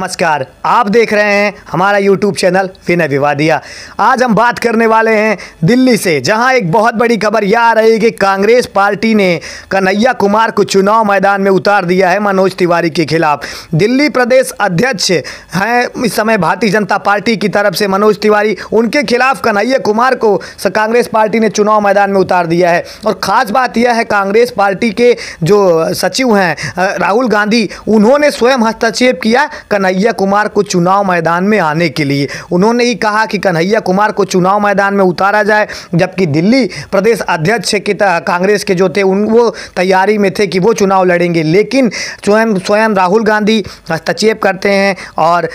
नमस्कार आप देख रहे हैं हमारा यूट्यूब चैनल विनय विवादिया आज हम बात करने वाले हैं दिल्ली से जहां एक बहुत बड़ी खबर यह आ रही है कि कांग्रेस पार्टी ने कन्हैया कुमार को चुनाव मैदान में उतार दिया है मनोज तिवारी के खिलाफ दिल्ली प्रदेश अध्यक्ष हैं इस समय भारतीय जनता पार्टी की तरफ से मनोज तिवारी उनके खिलाफ कन्हैया कुमार को कांग्रेस पार्टी ने चुनाव मैदान में उतार दिया है और ख़ास बात यह है कांग्रेस पार्टी के जो सचिव हैं राहुल गांधी उन्होंने स्वयं हस्तक्षेप किया कन्हैया कन्हैया कुमार को चुनाव मैदान में आने के लिए उन्होंने ही कहा कि कन्हैया कुमार को चुनाव मैदान में उतारा जाए जबकि दिल्ली प्रदेश अध्यक्ष के कांग्रेस के जो थे उन वो तैयारी में थे कि वो चुनाव लड़ेंगे लेकिन स्वयं स्वयं राहुल गांधी हस्तक्षेप करते हैं और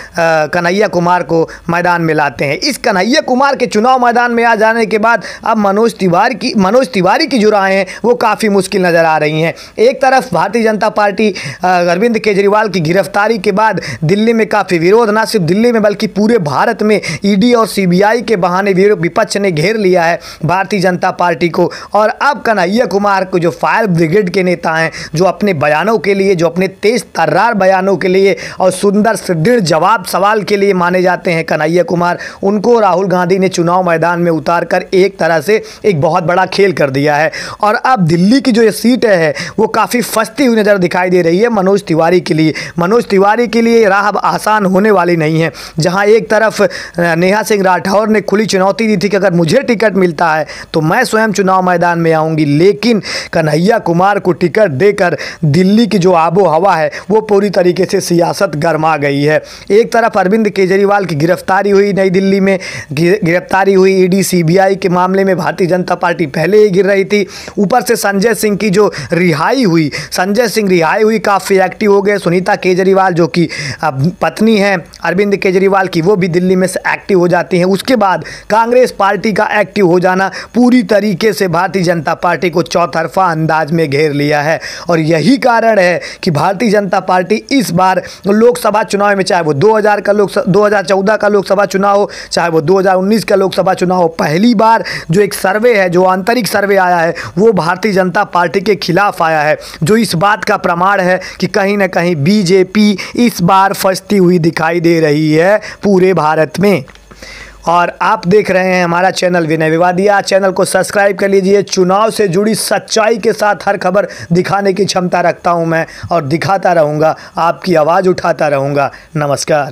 कन्हैया कुमार को मैदान में लाते हैं इस कन्हैया कुमार के चुनाव मैदान में आ जाने के बाद अब मनोज तिवारी की मनोज तिवारी की जो राय हैं वो काफ़ी मुश्किल नज़र आ रही हैं एक तरफ भारतीय जनता पार्टी अरविंद केजरीवाल की गिरफ्तारी के बाद दिल्ली दिल्ली में काफ़ी विरोध ना सिर्फ दिल्ली में बल्कि पूरे भारत में ईडी और सीबीआई के बहाने विपक्ष ने घेर लिया है भारतीय जनता पार्टी को और अब कन्हैया कुमार को जो फायर ब्रिगेड के नेता हैं जो अपने बयानों के लिए जो अपने तेज तर्रार बयानों के लिए और सुंदर सुदृढ़ जवाब सवाल के लिए माने जाते हैं कन्हैया कुमार उनको राहुल गांधी ने चुनाव मैदान में उतार कर एक तरह से एक बहुत बड़ा खेल कर दिया है और अब दिल्ली की जो ये सीट है वो काफ़ी फंसती हुई नज़र दिखाई दे रही है मनोज तिवारी के लिए मनोज तिवारी के लिए राह अब आसान होने वाली नहीं है जहां एक तरफ नेहा सिंह राठौर ने खुली चुनौती दी थी कि अगर मुझे टिकट मिलता है तो मैं स्वयं चुनाव मैदान में आऊँगी लेकिन कन्हैया कुमार को टिकट देकर दिल्ली की जो आबो हवा है वो पूरी तरीके से सियासत गर्मा गई है एक तरफ अरविंद केजरीवाल की गिरफ्तारी हुई नई दिल्ली में गिरफ्तारी हुई ईडी सीबीआई के मामले में भारतीय जनता पार्टी पहले ही गिर रही थी ऊपर से संजय सिंह की जो रिहाई हुई संजय सिंह रिहाई हुई काफ़ी एक्टिव हो गए सुनीता केजरीवाल जो कि अब पत्नी है अरविंद केजरीवाल की वो भी दिल्ली में से एक्टिव हो जाती हैं उसके बाद कांग्रेस पार्टी का एक्टिव हो जाना पूरी तरीके से भारतीय जनता पार्टी को चौतरफा अंदाज में घेर लिया है और यही कारण है कि भारतीय जनता पार्टी इस बार लोकसभा चुनाव में चाहे वो दो का लोक 2014 का लोकसभा चुनाव हो चाहे वो दो का लोकसभा चुनाव हो पहली बार जो एक सर्वे है जो आंतरिक सर्वे आया है वो भारतीय जनता पार्टी के खिलाफ आया है जो इस बात का प्रमाण है कि कहीं ना कहीं बीजेपी इस बार फर्स्ट बसती हुई दिखाई दे रही है पूरे भारत में और आप देख रहे हैं हमारा चैनल विनय विवादिया चैनल को सब्सक्राइब कर लीजिए चुनाव से जुड़ी सच्चाई के साथ हर खबर दिखाने की क्षमता रखता हूं मैं और दिखाता रहूंगा आपकी आवाज़ उठाता रहूंगा नमस्कार